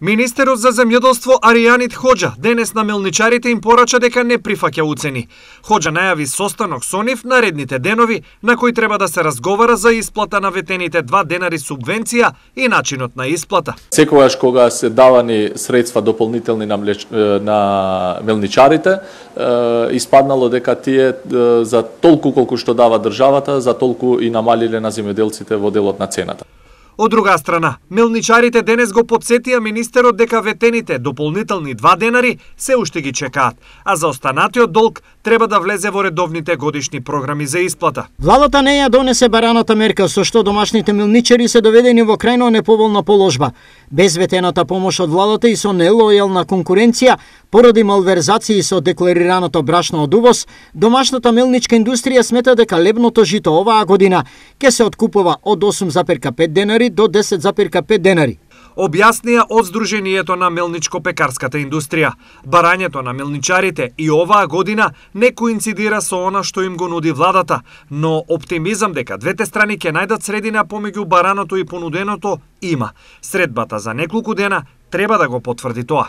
Министерот за земјоделство Аријанит Ходжа денес на мелничарите им порача дека не прифаќа уцени. Ходжа најави состанок со нив наредните денови на кои треба да се разговара за исплата на ветените 2 денари субвенција и начинот на исплата. Секогаш кога се давани средства дополнителни на, млеч... на мелничарите, испаднало дека тие за толку колку што дава државата, за толку и намалиле на земјоделците во делот на цената. Од друга страна, мелничарите денес го подсетија министерот дека ветените дополнителни два денари се уште ги чекаат, а за останатиот долг треба да влезе во редовните годишни програми за исплата. Владата не ја донесе бараната мерка, со што домашните мелничари се доведени во крајно неповолна положба безветената помош од владата и со нелојална конкуренција поради малверзации со декларираното брашно од увоз, домашната мелничка индустрија смета дека лебното жито оваа година ќе се откупува од 8,5 денари до 10,5 денари објаснија од Сдруженијето на мелничко-пекарската индустрија. Барањето на мелничарите и оваа година не коинцидира со она што им го нуди владата, но оптимизам дека двете страни ќе најдат средина помеѓу бараното и понуденото има. Средбата за неколку дена треба да го потврди тоа.